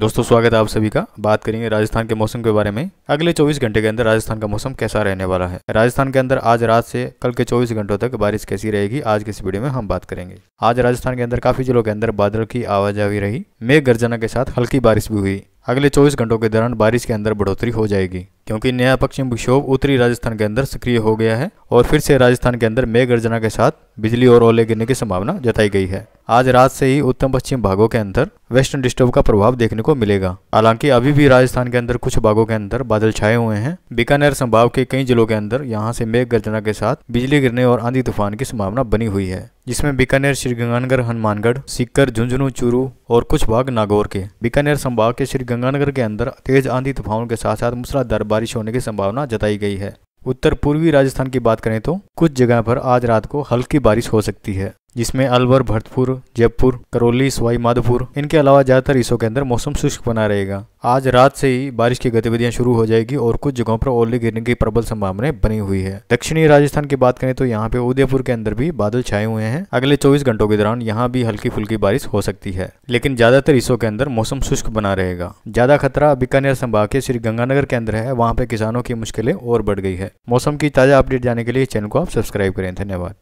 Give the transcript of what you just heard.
दोस्तों स्वागत है आप सभी का बात करेंगे राजस्थान के मौसम के बारे में अगले 24 घंटे के अंदर राजस्थान का मौसम कैसा रहने वाला है राजस्थान के अंदर आज रात से कल के 24 घंटों तक बारिश कैसी रहेगी आज के इस वीडियो में हम बात करेंगे आज राजस्थान के अंदर काफी जिलों के अंदर बादल की आवाजाही रही मेघ गर्जना के साथ हल्की बारिश भी हुई अगले 24 घंटों के दौरान बारिश के अंदर बढ़ोतरी हो जाएगी क्योंकि नया पश्चिम विक्षोभ उत्तरी राजस्थान के अंदर सक्रिय हो गया है और फिर से राजस्थान के अंदर मेघ गर्जना के साथ बिजली और ओले गिरने की संभावना जताई गई है आज रात से ही उत्तर पश्चिम भागों के अंदर वेस्टर्न डिस्टर्ब का प्रभाव देखने को मिलेगा हालांकि अभी भी राजस्थान के अंदर कुछ भागों के अंदर बादल छाए हुए हैं बीकानेर संभाग के कई जिलों के अंदर यहाँ से मेघ गर्जना के साथ बिजली गिरने और आंधी तूफान की संभावना बनी हुई है जिसमें बीकानेर श्रीगंगानगर हनुमानगढ़ सीकर झुंझुनू चूरू और कुछ भाग नागौर के बीकानेर संभाग के श्रीगंगानगर के अंदर तेज आंधी तूफान के साथ साथ मूसलाधार बारिश होने की संभावना जताई गई है उत्तर पूर्वी राजस्थान की बात करें तो कुछ जगह पर आज रात को हल्की बारिश हो सकती है जिसमें अलवर भरतपुर जयपुर करौली सवाई माधोपुर इनके अलावा ज़्यादातर हिस्सों के अंदर मौसम शुष्क बना रहेगा आज रात से ही बारिश की गतिविधियां शुरू हो जाएगी और कुछ जगहों पर ओले गिरने की प्रबल संभावनाएं बनी हुई है दक्षिणी राजस्थान की बात करें तो यहाँ पे उदयपुर के अंदर भी बादल छाए हुए हैं अगले चौबीस घंटों के दौरान यहाँ भी हल्की फुल्की बारिश हो सकती है लेकिन ज्यादातर हिस्सों के अंदर मौसम शुष्क बना रहेगा ज्यादा खतरा बीकानेर संभाग के श्री गंगानगर के अंदर है वहाँ पे किसानों की मुश्किलें और बढ़ गई है मौसम की ताजा अपडेट जाने के लिए चैनल को आप सब्सक्राइब करें धन्यवाद